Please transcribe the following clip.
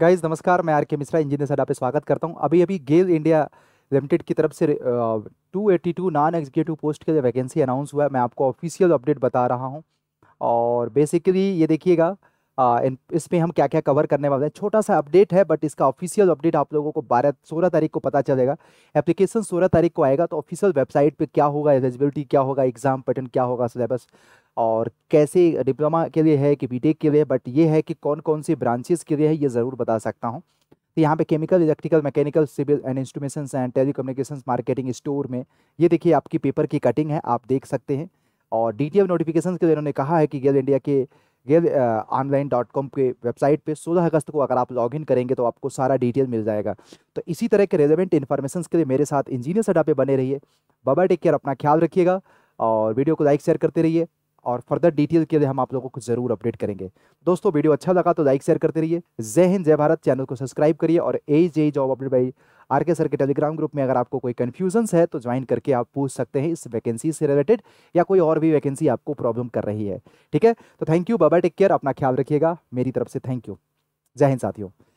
guys नमस्कार मैं are के मिश्रा इंजीनियर साहब आप स्वागत करता हूँ अभी अभी गेल इंडिया लिमिटेड की तरफ से two eighty two non executive post के लिए वैकेंसी अनाउंस हुआ है मैं आपको ऑफिशियल अपडेट बता रहा हूँ और बेसिकली ये देखिएगा इसमें हम क्या क्या कवर करने वाले हैं छोटा सा अपडेट है बट इसका ऑफिशियल अपडेट आप लोगों को बारह सोलह तारीख को पता चलेगा एप्लीकेशन सोलह तारीख को आएगा तो ऑफिशियल वेबसाइट पे क्या होगा एलिजिबिलिटी क्या होगा एग्जाम पैटर्न क्या होगा सिलेबस और कैसे डिप्लोमा के लिए है कि बीटेक e के लिए बट ये है कि कौन कौन सी ब्रांचेस के लिए है ये ज़रूर बता सकता हूँ तो यहाँ पे chemical electrical mechanical civil and instrumentation and telecommunications marketing store में ये देखिए आपकी पेपर की कटिंग है आप देख सकते हैं और डी टी नोटिफिकेशन के लिए उन्होंने कहा है कि गेल इंडिया के गेल ऑनलाइन डॉट कॉम के वेबसाइट पे 16 अगस्त को अगर आप लॉगिन करेंगे तो आपको सारा डिटेल मिल जाएगा तो इसी तरह के रेलिवेंट इन्फॉर्मेशन के लिए मेरे साथ इंजीनियर सडा पे बने रहिए बाबा टेक केयर अपना ख्याल रखिएगा और वीडियो को लाइक शेयर करते रहिए और फर्दर डिटेल के लिए हम आप लोगों को जरूर अपडेट करेंगे दोस्तों वीडियो अच्छा लगा तो लाइक शेयर करते रहिए जय हिंद जय भारत चैनल को सब्सक्राइब करिए और A J job update by R K sir के टेलीग्राम ग्रुप में अगर आपको कोई कन्फ्यूजन्स है तो ज्वाइन करके आप पूछ सकते हैं इस वैकेंसी से रिलेटेड या कोई और भी वैकेंसी आपको प्रॉब्लम कर रही है ठीक है तो थैंक यू बाबा टेक केयर अपना ख्याल रखिएगा मेरी तरफ से थैंक यू जय हिंद साथियों